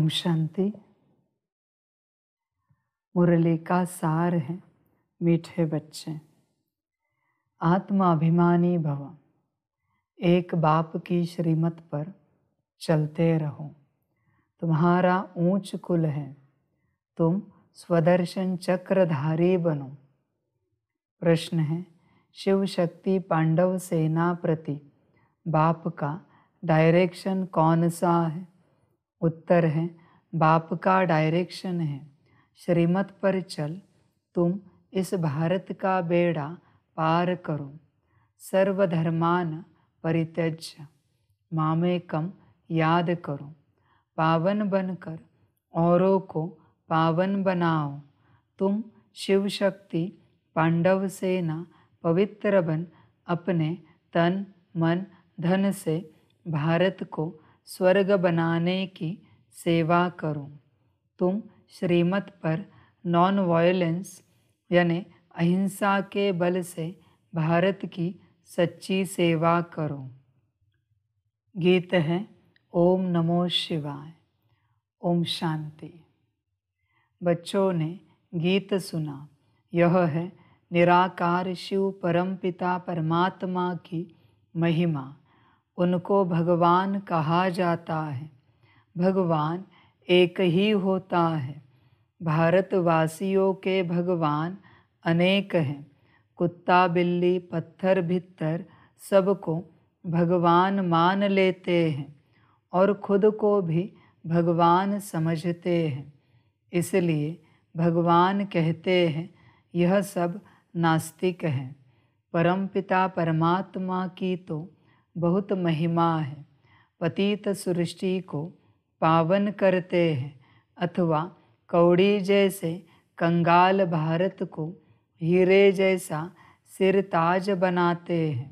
ओम शांति मुरली का सार है मीठे बच्चे आत्माभिमानी भव एक बाप की श्रीमत पर चलते रहो तुम्हारा ऊंच कुल है तुम स्वदर्शन चक्रधारी बनो प्रश्न है शिव शक्ति पांडव सेना प्रति बाप का डायरेक्शन कौन सा है उत्तर है बाप का डायरेक्शन है श्रीमत पर चल तुम इस भारत का बेड़ा पार करो सर्वधर्मान मामे मामेकम याद करो पावन बनकर औरों को पावन बनाओ तुम शिव शक्ति पांडव सेना पवित्र बन अपने तन मन धन से भारत को स्वर्ग बनाने की सेवा करो तुम श्रीमत पर नॉन वायलेंस यानी अहिंसा के बल से भारत की सच्ची सेवा करो गीत है ओम नमो शिवाय ओम शांति बच्चों ने गीत सुना यह है निराकार शिव परमपिता परमात्मा की महिमा उनको भगवान कहा जाता है भगवान एक ही होता है भारतवासियों के भगवान अनेक हैं कुत्ता बिल्ली पत्थर भित्तर सबको भगवान मान लेते हैं और खुद को भी भगवान समझते हैं इसलिए भगवान कहते हैं यह सब नास्तिक हैं परमपिता परमात्मा की तो बहुत महिमा है पतित सृष्टि को पावन करते हैं अथवा कौड़ी जैसे कंगाल भारत को हीरे जैसा सिरताज बनाते हैं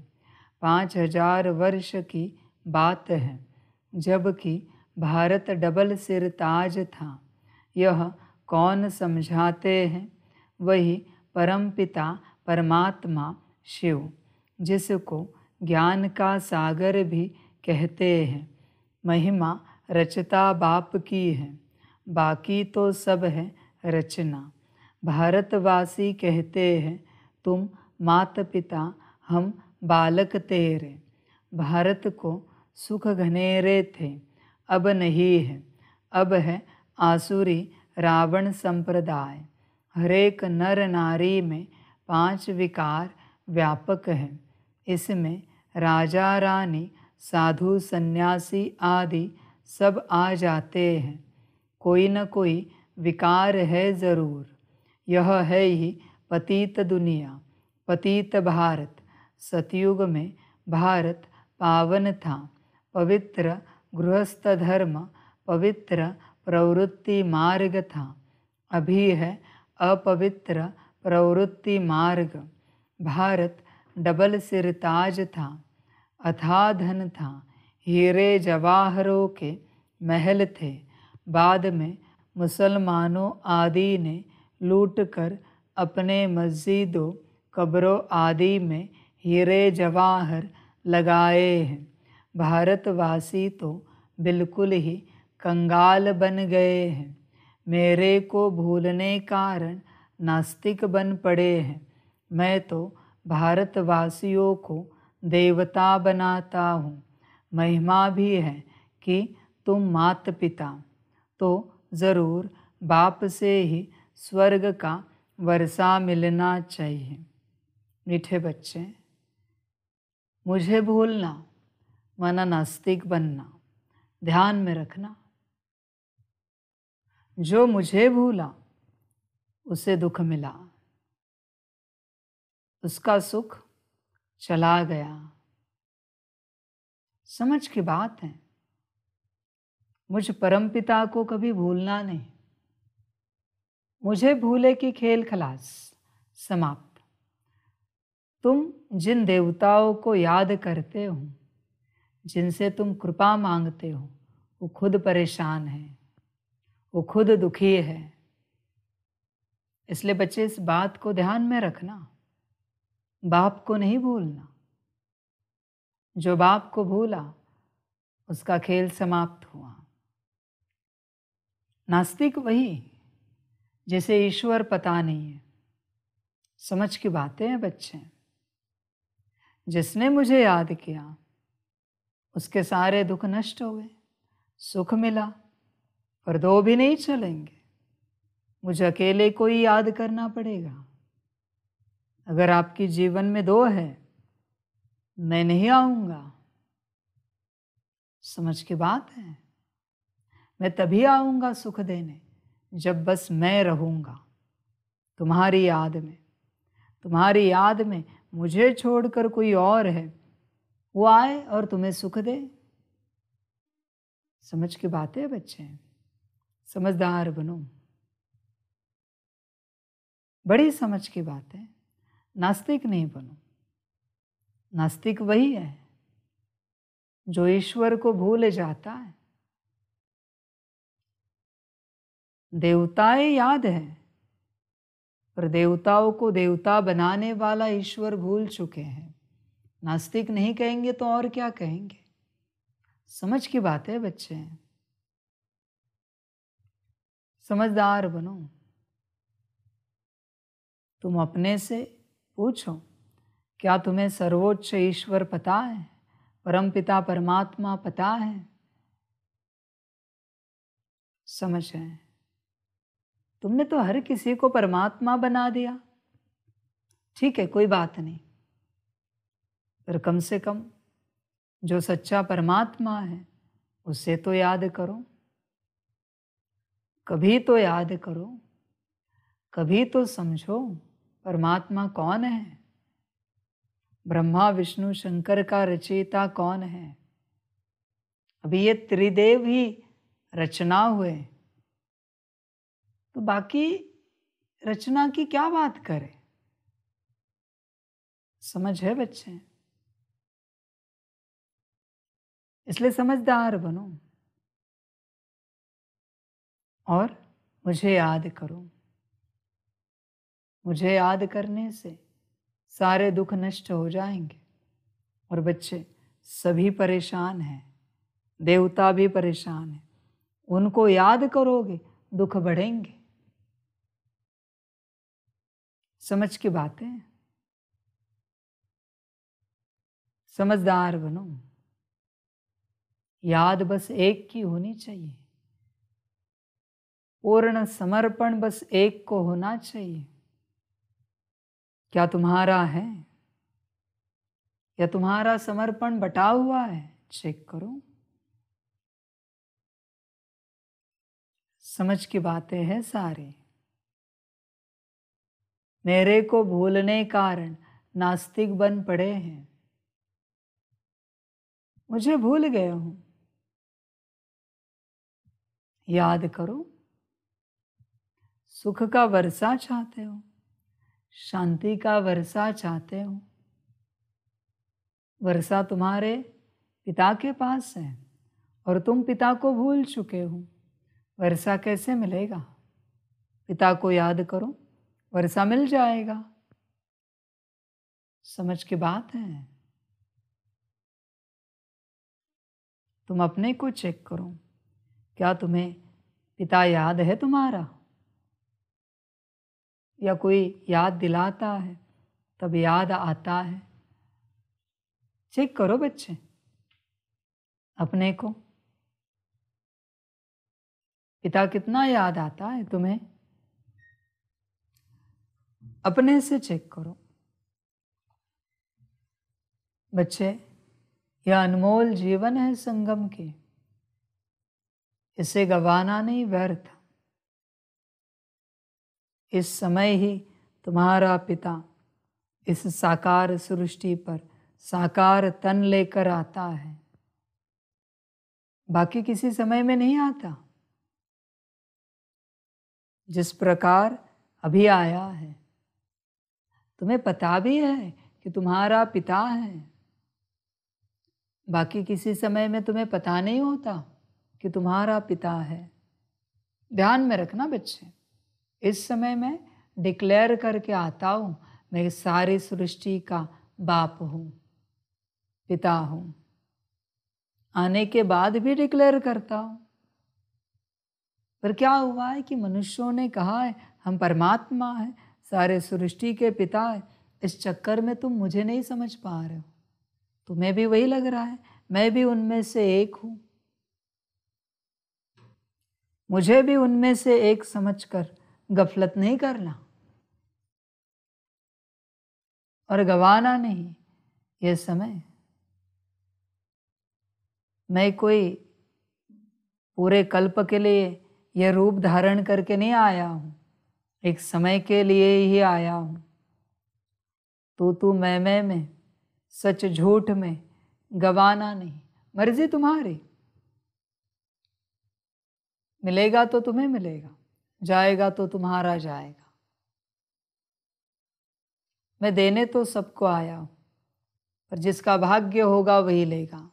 पाँच हजार वर्ष की बात है जबकि भारत डबल सिरताज था यह कौन समझाते हैं वही परमपिता परमात्मा शिव जिसको ज्ञान का सागर भी कहते हैं महिमा रचता बाप की है बाकी तो सब है रचना भारतवासी कहते हैं तुम मात पिता हम बालक तेरे भारत को सुख घनेरे थे अब नहीं है अब है आसुरी रावण संप्रदाय हरेक नर नारी में पांच विकार व्यापक हैं इसमें राजा रानी साधु सन्यासी आदि सब आ जाते हैं कोई न कोई विकार है ज़रूर यह है ही पतित दुनिया पतित भारत सतयुग में भारत पावन था पवित्र गृहस्थ धर्म पवित्र प्रवृत्ति मार्ग था अभी है अपवित्र प्रवृत्ति मार्ग भारत डबल सिर ताज था अथाधन था हीरे जवाहरों के महल थे बाद में मुसलमानों आदि ने लूट कर अपने मस्जिदों कब्रों आदि में हीरे जवाहर लगाए हैं भारतवासी तो बिल्कुल ही कंगाल बन गए हैं मेरे को भूलने कारण नास्तिक बन पड़े हैं मैं तो भारतवासियों को देवता बनाता हूँ महिमा भी है कि तुम मात पिता तो ज़रूर बाप से ही स्वर्ग का वर्षा मिलना चाहिए मीठे बच्चे मुझे भूलना माना नास्तिक बनना ध्यान में रखना जो मुझे भूला उसे दुख मिला उसका सुख चला गया समझ की बात है मुझ परमपिता को कभी भूलना नहीं मुझे भूले की खेल खलास समाप्त तुम जिन देवताओं को याद करते हो जिनसे तुम कृपा मांगते हो वो खुद परेशान है वो खुद दुखी है इसलिए बच्चे इस बात को ध्यान में रखना बाप को नहीं भूलना जो बाप को भूला उसका खेल समाप्त हुआ नास्तिक वही जैसे ईश्वर पता नहीं है समझ की बातें हैं बच्चे जिसने मुझे याद किया उसके सारे दुख नष्ट हो गए सुख मिला पर दो भी नहीं चलेंगे मुझे अकेले को ही याद करना पड़ेगा अगर आपके जीवन में दो है मैं नहीं आऊंगा समझ की बात है मैं तभी आऊंगा सुख देने जब बस मैं रहूंगा तुम्हारी याद में तुम्हारी याद में मुझे छोड़कर कोई और है वो आए और तुम्हें सुख दे समझ की बात है बच्चे समझदार बनो बड़ी समझ की बात है नास्तिक नहीं बनो नास्तिक वही है जो ईश्वर को भूल जाता है देवताएं याद है पर देवताओं को देवता बनाने वाला ईश्वर भूल चुके हैं नास्तिक नहीं कहेंगे तो और क्या कहेंगे समझ की बात है बच्चे समझदार बनो तुम अपने से पूछो क्या तुम्हें सर्वोच्च ईश्वर पता है परमपिता परमात्मा पता है समझ रहे तुमने तो हर किसी को परमात्मा बना दिया ठीक है कोई बात नहीं पर कम से कम जो सच्चा परमात्मा है उसे तो याद करो कभी तो याद करो कभी तो समझो परमात्मा कौन है ब्रह्मा विष्णु शंकर का रचयिता कौन है अभी ये त्रिदेव ही रचना हुए तो बाकी रचना की क्या बात करें समझ है बच्चे इसलिए समझदार बनो और मुझे याद करूं मुझे याद करने से सारे दुख नष्ट हो जाएंगे और बच्चे सभी परेशान हैं देवता भी परेशान हैं उनको याद करोगे दुख बढ़ेंगे समझ की बातें समझदार बनो याद बस एक की होनी चाहिए पूर्ण समर्पण बस एक को होना चाहिए क्या तुम्हारा है या तुम्हारा समर्पण बटा हुआ है चेक करो समझ की बातें हैं सारे मेरे को भूलने कारण नास्तिक बन पड़े हैं मुझे भूल गए हूं याद करो सुख का वर्षा चाहते हो शांति का वर्षा चाहते हो वर्षा तुम्हारे पिता के पास है और तुम पिता को भूल चुके हो वर्षा कैसे मिलेगा पिता को याद करो वर्षा मिल जाएगा समझ की बात है तुम अपने को चेक करो क्या तुम्हें पिता याद है तुम्हारा या कोई याद दिलाता है तब याद आता है चेक करो बच्चे अपने को पिता कितना याद आता है तुम्हें अपने से चेक करो बच्चे यह अनमोल जीवन है संगम के इसे गवाना नहीं व्यर्थ इस समय ही तुम्हारा पिता इस साकार सृष्टि पर साकार तन लेकर आता है बाकी किसी समय में नहीं आता जिस प्रकार अभी आया है तुम्हें पता भी है कि तुम्हारा पिता है बाकी किसी समय में तुम्हें पता नहीं होता कि तुम्हारा पिता है ध्यान में रखना बच्चे इस समय मैं डिक्लेयर करके आता हूँ मैं सारी सृष्टि का बाप हूँ पिता हूँ आने के बाद भी डिक्लेयर करता हूँ पर क्या हुआ है कि मनुष्यों ने कहा है हम परमात्मा है सारे सृष्टि के पिता है इस चक्कर में तुम मुझे नहीं समझ पा रहे हो तुम्हें भी वही लग रहा है मैं भी उनमें से एक हूँ मुझे भी उनमें से एक समझकर गफलत नहीं करना और गवाना नहीं यह समय मैं कोई पूरे कल्प के लिए यह रूप धारण करके नहीं आया हूं एक समय के लिए ही आया हूं तू तू मैं मैं में सच झूठ में गवाना नहीं मर्जी तुम्हारी मिलेगा तो तुम्हें मिलेगा जाएगा तो तुम्हारा जाएगा मैं देने तो सबको आया हूँ पर जिसका भाग्य होगा वही लेगा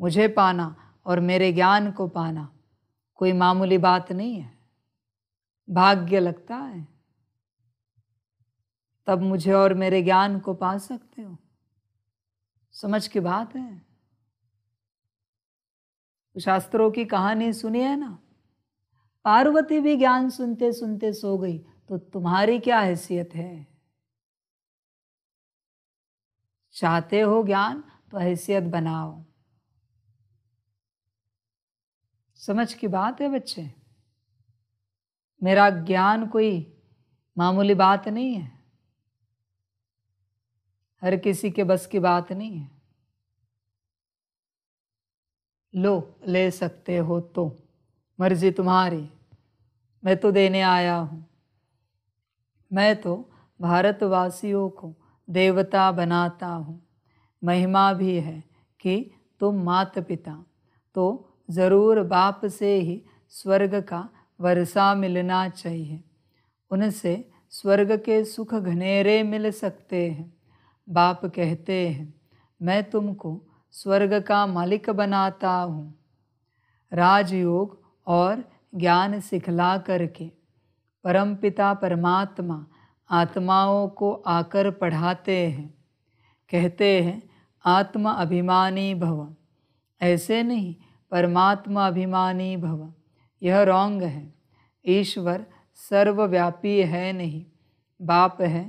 मुझे पाना और मेरे ज्ञान को पाना कोई मामूली बात नहीं है भाग्य लगता है तब मुझे और मेरे ज्ञान को पा सकते हो समझ की बात है शास्त्रों की कहानी सुनी है ना पार्वती भी ज्ञान सुनते सुनते सो गई तो तुम्हारी क्या हैसियत है चाहते हो ज्ञान तो हैसियत बनाओ समझ की बात है बच्चे मेरा ज्ञान कोई मामूली बात नहीं है हर किसी के बस की बात नहीं है लो ले सकते हो तो मर्जी तुम्हारी मैं तो देने आया हूँ मैं तो भारतवासियों को देवता बनाता हूँ महिमा भी है कि तुम मात पिता तो ज़रूर बाप से ही स्वर्ग का वर्षा मिलना चाहिए उनसे स्वर्ग के सुख घनेरे मिल सकते हैं बाप कहते हैं मैं तुमको स्वर्ग का मालिक बनाता हूँ राजयोग और ज्ञान सिखला करके परमपिता परमात्मा आत्माओं को आकर पढ़ाते हैं कहते हैं आत्मा अभिमानी भव ऐसे नहीं परमात्मा अभिमानी भव यह रॉन्ग है ईश्वर सर्वव्यापी है नहीं बाप है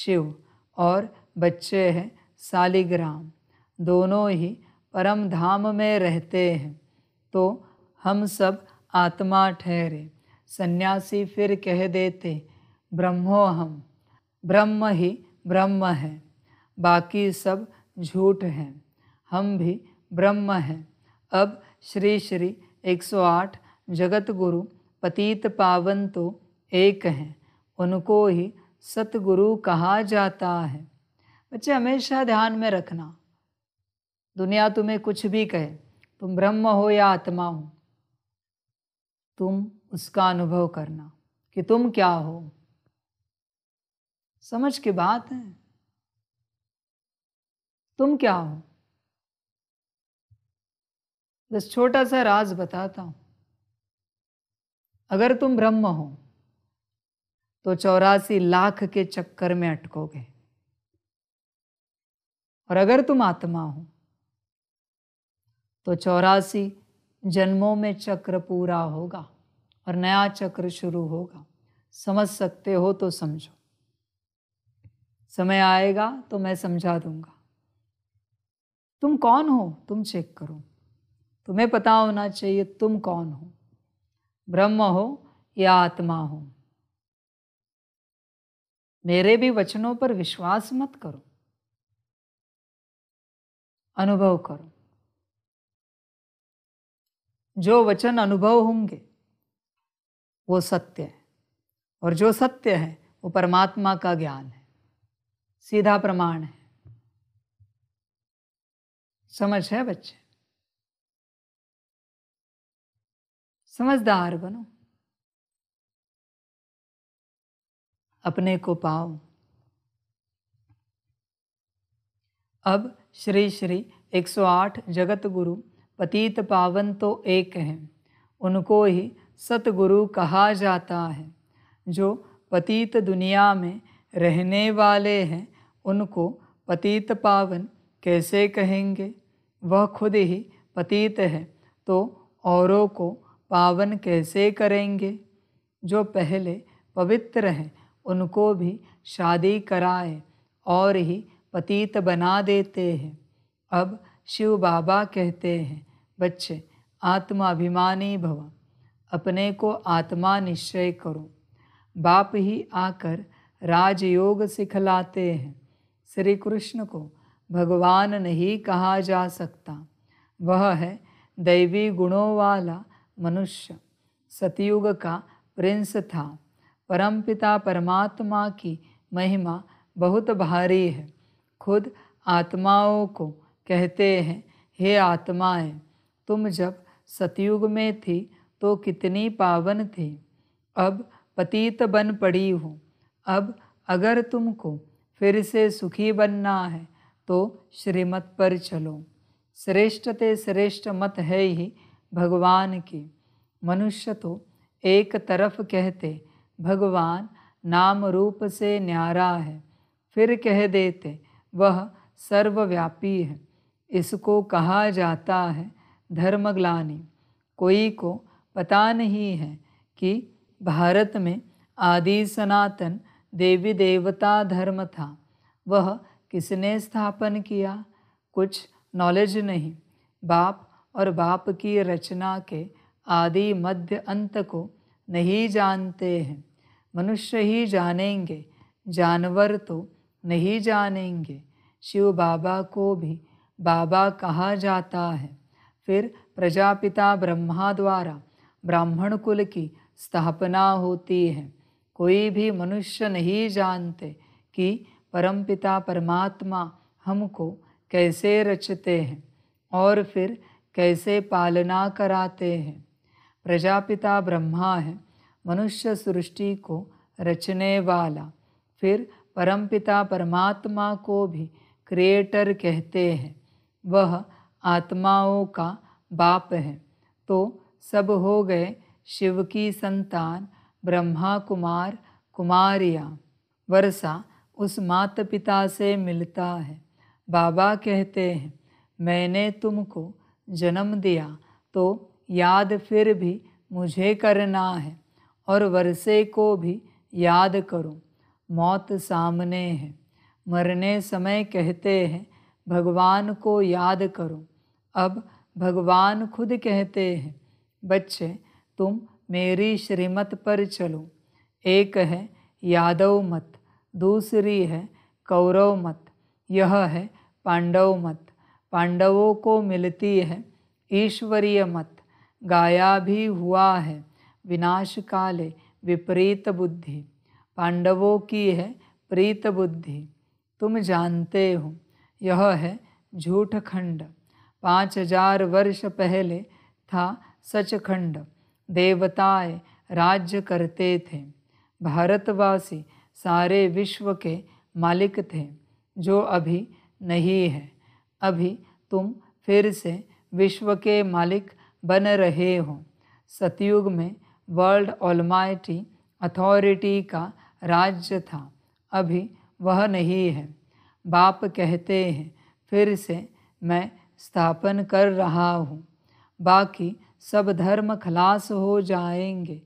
शिव और बच्चे हैं सालिग्राम दोनों ही परम धाम में रहते हैं तो हम सब आत्मा ठहरे सन्यासी फिर कह देते ब्रह्मो हम ब्रह्म ही ब्रह्म है बाकी सब झूठ हैं हम भी ब्रह्म हैं अब श्री श्री 108 जगत गुरु पतित पावन तो एक हैं उनको ही सतगुरु कहा जाता है बच्चे हमेशा ध्यान में रखना दुनिया तुम्हें कुछ भी कहे तुम ब्रह्म हो या आत्मा हो तुम उसका अनुभव करना कि तुम क्या हो समझ के बात है तुम क्या हो बस छोटा सा राज बताता हूं अगर तुम ब्रह्म हो तो चौरासी लाख के चक्कर में अटकोगे और अगर तुम आत्मा हो तो चौरासी जन्मों में चक्र पूरा होगा और नया चक्र शुरू होगा समझ सकते हो तो समझो समय आएगा तो मैं समझा दूंगा तुम कौन हो तुम चेक करो तुम्हें पता होना चाहिए तुम कौन हो ब्रह्म हो या आत्मा हो मेरे भी वचनों पर विश्वास मत करो अनुभव करो जो वचन अनुभव होंगे वो सत्य है और जो सत्य है वो परमात्मा का ज्ञान है सीधा प्रमाण है समझ है बच्चे समझदार बनो अपने को पाओ अब श्री श्री 108 जगत गुरु पतित पावन तो एक हैं उनको ही सतगुरु कहा जाता है जो पतित दुनिया में रहने वाले हैं उनको पतित पावन कैसे कहेंगे वह खुद ही पतित है तो औरों को पावन कैसे करेंगे जो पहले पवित्र हैं उनको भी शादी कराए और ही पतित बना देते हैं अब शिव बाबा कहते हैं बच्चे आत्माभिमानी भव अपने को आत्मा निश्चय करो बाप ही आकर राजयोग सिखलाते हैं श्री कृष्ण को भगवान नहीं कहा जा सकता वह है दैवी गुणों वाला मनुष्य सतयुग का प्रिंस था परमपिता परमात्मा की महिमा बहुत भारी है खुद आत्माओं को कहते हैं हे आत्माएं तुम जब सतयुग में थी तो कितनी पावन थी अब पतित बन पड़ी हो अब अगर तुमको फिर से सुखी बनना है तो श्रीमत पर चलो श्रेष्ठ ते श्रेष्ठ मत है ही भगवान की मनुष्य तो एक तरफ कहते भगवान नाम रूप से न्यारा है फिर कह देते वह सर्वव्यापी है इसको कहा जाता है धर्मग्लानी कोई को पता नहीं है कि भारत में आदि सनातन देवी देवता धर्म था वह किसने स्थापन किया कुछ नॉलेज नहीं बाप और बाप की रचना के आदि मध्य अंत को नहीं जानते हैं मनुष्य ही जानेंगे जानवर तो नहीं जानेंगे शिव बाबा को भी बाबा कहा जाता है फिर प्रजापिता ब्रह्मा द्वारा ब्राह्मण कुल की स्थापना होती है कोई भी मनुष्य नहीं जानते कि परमपिता परमात्मा हमको कैसे रचते हैं और फिर कैसे पालना कराते हैं प्रजापिता ब्रह्मा है मनुष्य सृष्टि को रचने वाला फिर परमपिता परमात्मा को भी क्रिएटर कहते हैं वह आत्माओं का बाप है तो सब हो गए शिव की संतान ब्रह्मा कुमार कुमारिया वर्षा उस माता पिता से मिलता है बाबा कहते हैं मैंने तुमको जन्म दिया तो याद फिर भी मुझे करना है और वर्षे को भी याद करो मौत सामने है मरने समय कहते हैं भगवान को याद करो अब भगवान खुद कहते हैं बच्चे तुम मेरी श्रीमत पर चलो एक है यादव मत दूसरी है कौरव मत यह है पांडव मत पांडवों को मिलती है ईश्वरीय मत गाया भी हुआ है विनाश काले विपरीत बुद्धि पांडवों की है प्रीत बुद्धि तुम जानते हो यह है झूठ खंड पाँच हजार वर्ष पहले था सच खंड देवताए राज्य करते थे भारतवासी सारे विश्व के मालिक थे जो अभी नहीं है अभी तुम फिर से विश्व के मालिक बन रहे हो सतयुग में वर्ल्ड ऑलमाइटी अथॉरिटी का राज्य था अभी वह नहीं है बाप कहते हैं फिर से मैं स्थापन कर रहा हूँ बाकी सब धर्म खलास हो जाएंगे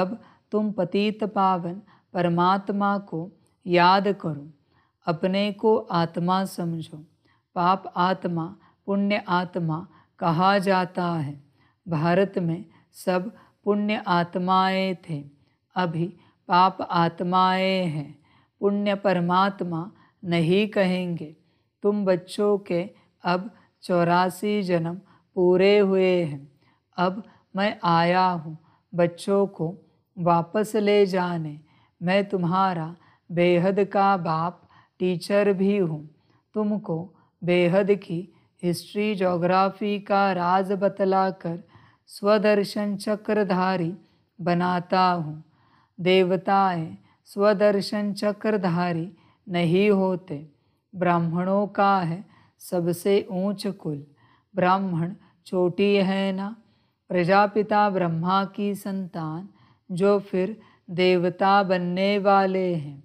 अब तुम पतित पावन परमात्मा को याद करो अपने को आत्मा समझो पाप आत्मा पुण्य आत्मा कहा जाता है भारत में सब पुण्य आत्माएं थे अभी पाप आत्माएं हैं पुण्य परमात्मा नहीं कहेंगे तुम बच्चों के अब चौरासी जन्म पूरे हुए हैं अब मैं आया हूँ बच्चों को वापस ले जाने मैं तुम्हारा बेहद का बाप टीचर भी हूँ तुमको बेहद की हिस्ट्री जोग्राफी का राज बतलाकर स्वदर्शन चक्रधारी बनाता हूँ देवताएं स्वदर्शन चक्रधारी नहीं होते ब्राह्मणों का है सबसे ऊंच कुल ब्राह्मण छोटी है ना प्रजापिता ब्रह्मा की संतान जो फिर देवता बनने वाले हैं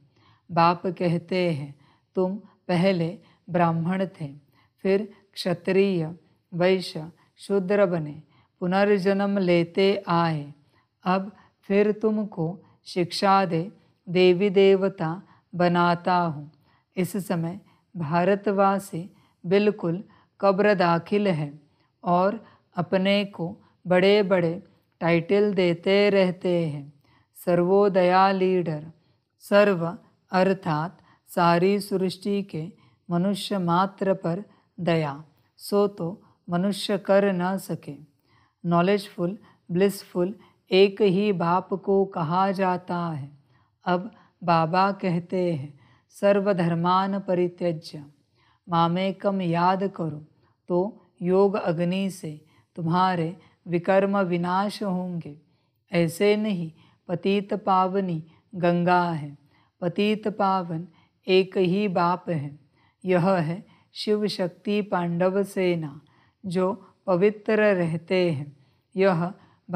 बाप कहते हैं तुम पहले ब्राह्मण थे फिर क्षत्रिय वैश्य शूद्र बने पुनर्जन्म लेते आए अब फिर तुमको शिक्षा दे देवी देवता बनाता हूँ इस समय भारतवा से बिल्कुल कब्र दाखिल है और अपने को बड़े बड़े टाइटल देते रहते हैं सर्वोदया लीडर सर्व अर्थात सारी सृष्टि के मनुष्य मात्र पर दया सो तो मनुष्य कर न सके नॉलेजफुल ब्लिसफुल एक ही बाप को कहा जाता है अब बाबा कहते हैं सर्वधर्मान परित्यज्य मामेकम याद करो तो योग अग्नि से तुम्हारे विकर्म विनाश होंगे ऐसे नहीं पतित पावनी गंगा है पतित पावन एक ही बाप है यह है शिव शक्ति पांडव सेना जो पवित्र रहते हैं यह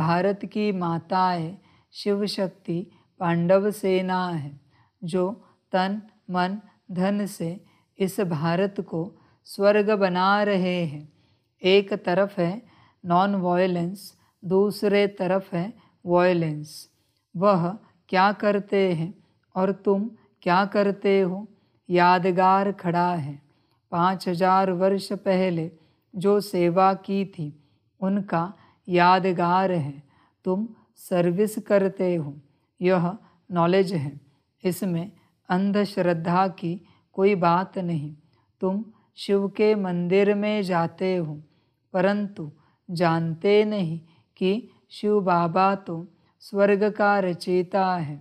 भारत की माताएं शिव शक्ति पांडव सेना है जो तन मन धन से इस भारत को स्वर्ग बना रहे हैं एक तरफ है नॉन वायलेंस दूसरे तरफ है वायलेंस वह क्या करते हैं और तुम क्या करते हो यादगार खड़ा है पाँच हजार वर्ष पहले जो सेवा की थी उनका यादगार है तुम सर्विस करते हो यह नॉलेज है इसमें अंधश्रद्धा की कोई बात नहीं तुम शिव के मंदिर में जाते हो परंतु जानते नहीं कि शिव बाबा तो स्वर्ग का रचयिता है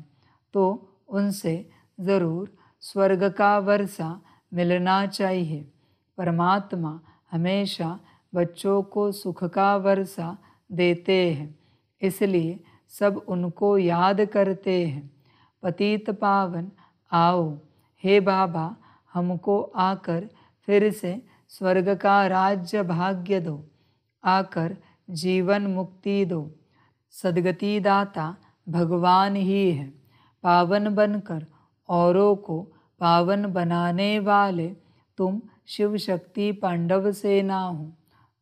तो उनसे ज़रूर स्वर्ग का वर्षा मिलना चाहिए परमात्मा हमेशा बच्चों को सुख का वर्षा देते हैं इसलिए सब उनको याद करते हैं पतित पावन आओ हे बाबा हमको आकर फिर से स्वर्ग का राज्य भाग्य दो आकर जीवन मुक्ति दो सदगति दाता भगवान ही है पावन बनकर औरों को पावन बनाने वाले तुम शिव शक्ति पांडव सेना हो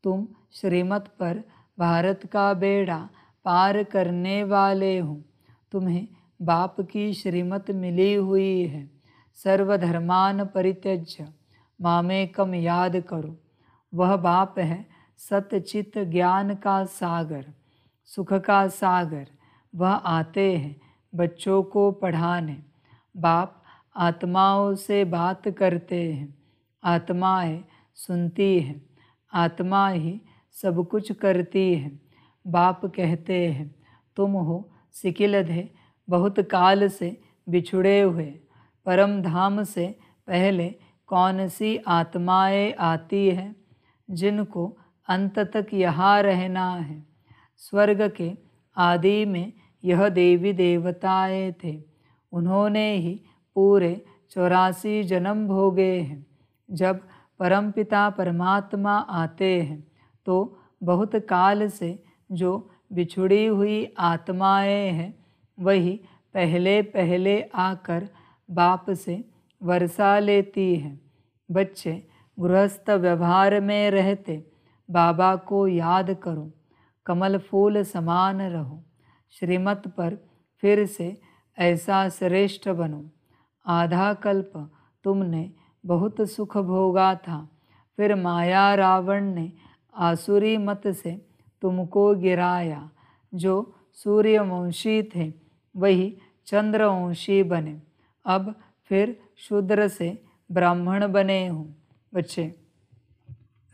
तुम श्रीमत पर भारत का बेड़ा पार करने वाले हूँ तुम्हें बाप की श्रीमत मिली हुई है सर्वधर्मान परित्यज्य मामेकम याद करो वह बाप है सतचित ज्ञान का सागर सुख का सागर वह आते हैं बच्चों को पढ़ाने बाप आत्माओं से बात करते हैं आत्माएं है, सुनती हैं आत्मा ही सब कुछ करती है बाप कहते हैं तुम हो सिकिलधे बहुत काल से बिछुड़े हुए परम धाम से पहले कौन सी आत्माएं आती हैं जिनको अंत तक यहाँ रहना है स्वर्ग के आदि में यह देवी देवताएं थे उन्होंने ही पूरे चौरासी जन्म भोगे हैं जब परमपिता परमात्मा आते हैं तो बहुत काल से जो बिछुड़ी हुई आत्माएं हैं वही पहले पहले आकर बाप से वर्षा लेती हैं बच्चे गृहस्थ व्यवहार में रहते बाबा को याद करो कमल फूल समान रहो श्रीमत पर फिर से ऐसा श्रेष्ठ बनो आधा कल्प तुमने बहुत सुख भोगा था फिर माया रावण ने आसुरी मत से तुमको गिराया जो सूर्यवंशी थे वही चंद्रवंशी बने अब फिर शूद्र से ब्राह्मण बने हूँ बच्चे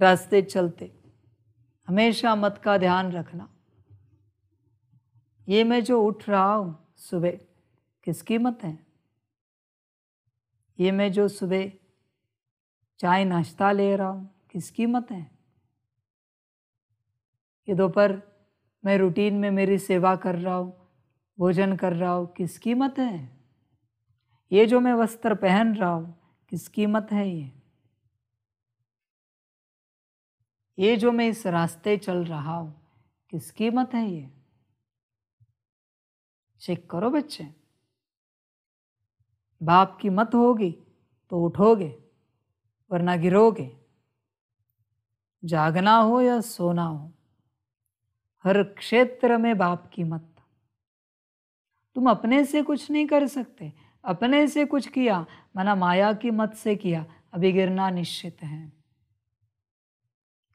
रास्ते चलते हमेशा मत का ध्यान रखना ये मैं जो उठ रहा हूँ सुबह किसकी मत है ये मैं जो सुबह चाय नाश्ता ले रहा हूँ किसकी मत है ये दोपहर मैं रूटीन में मेरी सेवा कर रहा हूँ भोजन कर रहा हूँ किसकी मत है ये जो मैं वस्त्र पहन रहा हूँ किसकी मत है ये ये जो मैं इस रास्ते चल रहा हूँ किसकी मत है ये चेक करो बच्चे बाप की मत होगी तो उठोगे वरना गिरोगे जागना हो या सोना हो हर क्षेत्र में बाप की मत तुम अपने से कुछ नहीं कर सकते अपने से कुछ किया माना माया की मत से किया अभी गिरना निश्चित है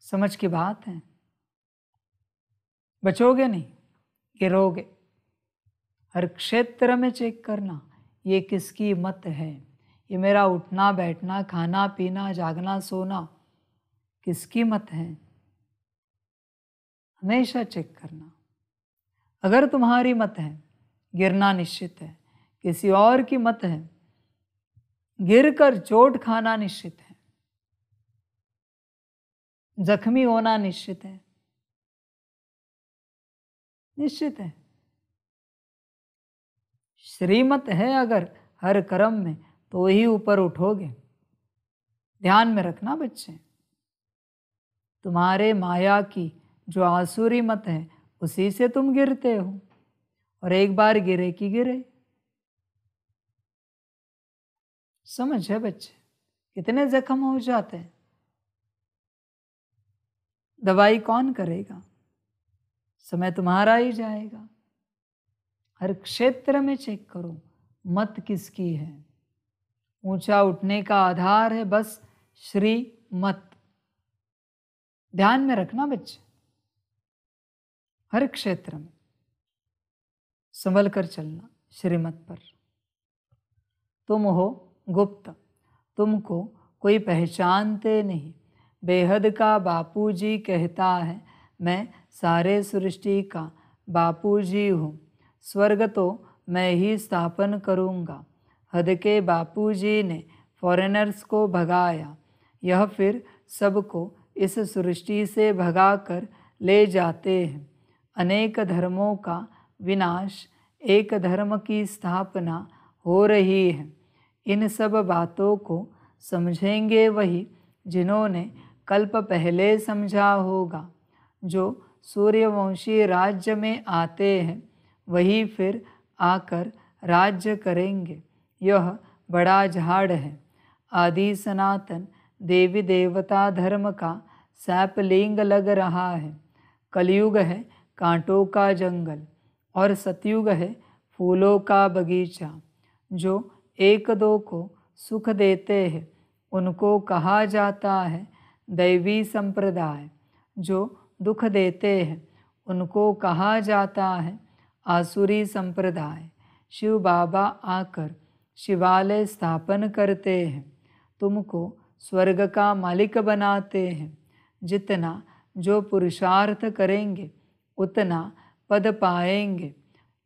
समझ की बात है बचोगे नहीं गिरोगे हर क्षेत्र में चेक करना ये किसकी मत है ये मेरा उठना बैठना खाना पीना जागना सोना किसकी मत है हमेशा चेक करना अगर तुम्हारी मत है गिरना निश्चित है किसी और की मत है गिर कर चोट खाना निश्चित है जख्मी होना निश्चित है निश्चित है श्रीमत है अगर हर कर्म में तो ही ऊपर उठोगे ध्यान में रखना बच्चे तुम्हारे माया की जो आसुरी मत है उसी से तुम गिरते हो और एक बार गिरे कि गिरे समझ है बच्चे कितने जख्म हो जाते हैं दवाई कौन करेगा समय तुम्हारा ही जाएगा हर क्षेत्र में चेक करो मत किसकी है ऊंचा उठने का आधार है बस श्री मत ध्यान में रखना बच्चे हर क्षेत्र में संभल कर चलना श्रीमत पर तुम हो गुप्त तुमको कोई पहचानते नहीं बेहद का बापूजी कहता है मैं सारे सृष्टि का बापूजी हूँ स्वर्ग तो मैं ही स्थापन करूँगा हद के बापूजी ने फॉरेनर्स को भगाया यह फिर सबको इस सृष्टि से भगाकर ले जाते हैं अनेक धर्मों का विनाश एक धर्म की स्थापना हो रही है इन सब बातों को समझेंगे वही जिन्होंने कल्प पहले समझा होगा जो सूर्यवंशी राज्य में आते हैं वही फिर आकर राज्य करेंगे यह बड़ा झाड़ है आदि सनातन देवी देवता धर्म का सैपलिंग लग रहा है कलयुग है कांटों का जंगल और सतयुग है फूलों का बगीचा जो एक दो को सुख देते हैं उनको कहा जाता है दैवी संप्रदाय जो दुख देते हैं उनको कहा जाता है आसुरी संप्रदाय शिव बाबा आकर शिवालय स्थापन करते हैं तुमको स्वर्ग का मालिक बनाते हैं जितना जो पुरुषार्थ करेंगे उतना पद पाएंगे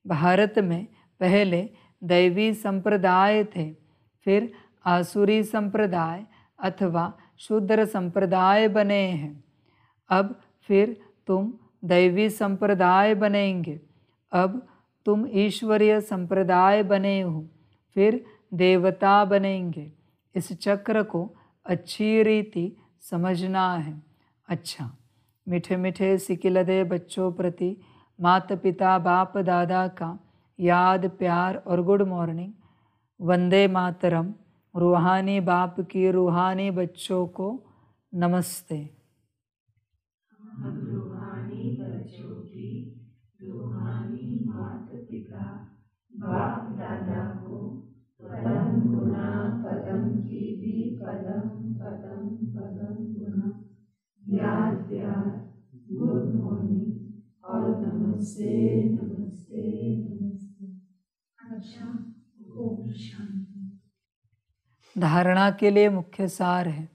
भारत में पहले दैवी संप्रदाय थे फिर आसुरी संप्रदाय अथवा शूद्र संप्रदाय बने हैं अब फिर तुम दैवी संप्रदाय बनेंगे अब तुम ईश्वरीय संप्रदाय बने हो फिर देवता बनेंगे इस चक्र को अच्छी रीति समझना है अच्छा मीठे मीठे सिकिल दे बच्चों प्रति माता पिता बाप दादा का याद प्यार और गुड मॉर्निंग वंदे मातरम रूहानी बाप की रूहानी बच्चों को नमस्ते बाप दादा नमस्ते नमस्ते नमस्ते धारणा के लिए मुख्य सार है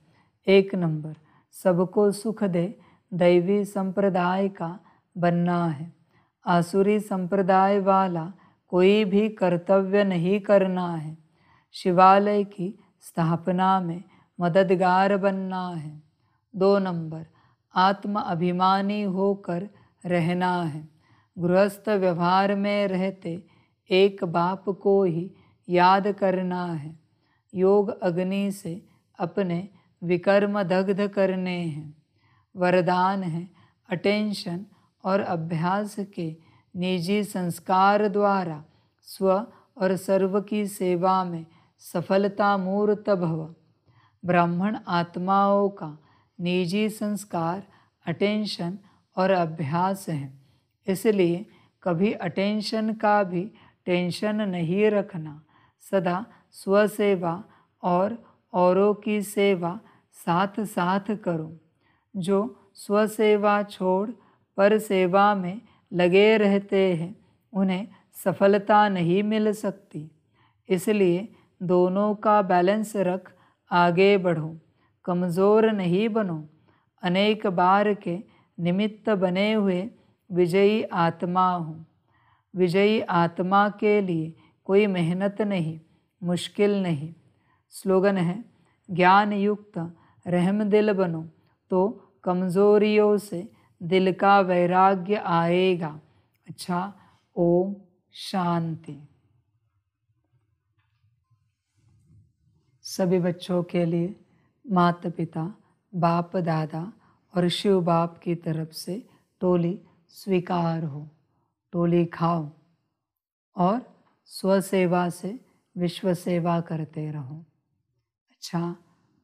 एक नंबर सबको सुख दे दैवी संप्रदाय का बनना है आसुरी संप्रदाय वाला कोई भी कर्तव्य नहीं करना है शिवालय की स्थापना में मददगार बनना है दो नंबर आत्म अभिमानी होकर रहना है गृहस्थ व्यवहार में रहते एक बाप को ही याद करना है योग अग्नि से अपने विकर्म दग्ध करने हैं वरदान है अटेंशन और अभ्यास के निजी संस्कार द्वारा स्व और सर्व की सेवा में सफलता मूर्त भव ब्राह्मण आत्माओं का निजी संस्कार अटेंशन और अभ्यास है इसलिए कभी अटेंशन का भी टेंशन नहीं रखना सदा स्वसेवा और औरों की सेवा साथ साथ करो जो स्वसेवा छोड़ पर सेवा में लगे रहते हैं उन्हें सफलता नहीं मिल सकती इसलिए दोनों का बैलेंस रख आगे बढ़ो कमज़ोर नहीं बनो अनेक बार के निमित्त बने हुए विजयी आत्मा हूँ विजयी आत्मा के लिए कोई मेहनत नहीं मुश्किल नहीं स्लोगन है ज्ञान युक्त रहम दिल बनो तो कमज़ोरियों से दिल का वैराग्य आएगा अच्छा ओम शांति सभी बच्चों के लिए माता पिता बाप दादा और शिव बाप की तरफ से टोली स्वीकार हो टोली खाओ और स्वसेवा से विश्व सेवा करते रहो अच्छा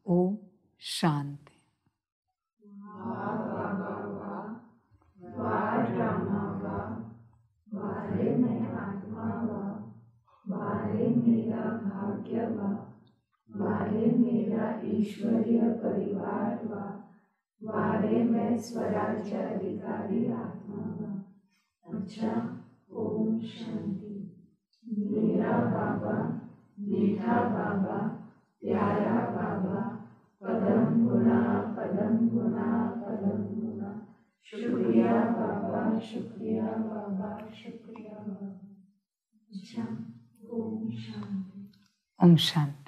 ओ शांति भाग्य मेरा ईश्वरीय परिवार वा वारे में स्वराज अधिकारी आत्मा का अच्छा ओम शांति मेरा बाबा मीठा बाबा प्यारा बाबा पदम गुना पदम गुना पदम गुना शुक्रिया बाबा शुक्रिया बाबा शुक्रिया बाबा अच्छा ओम शांति ओम शांति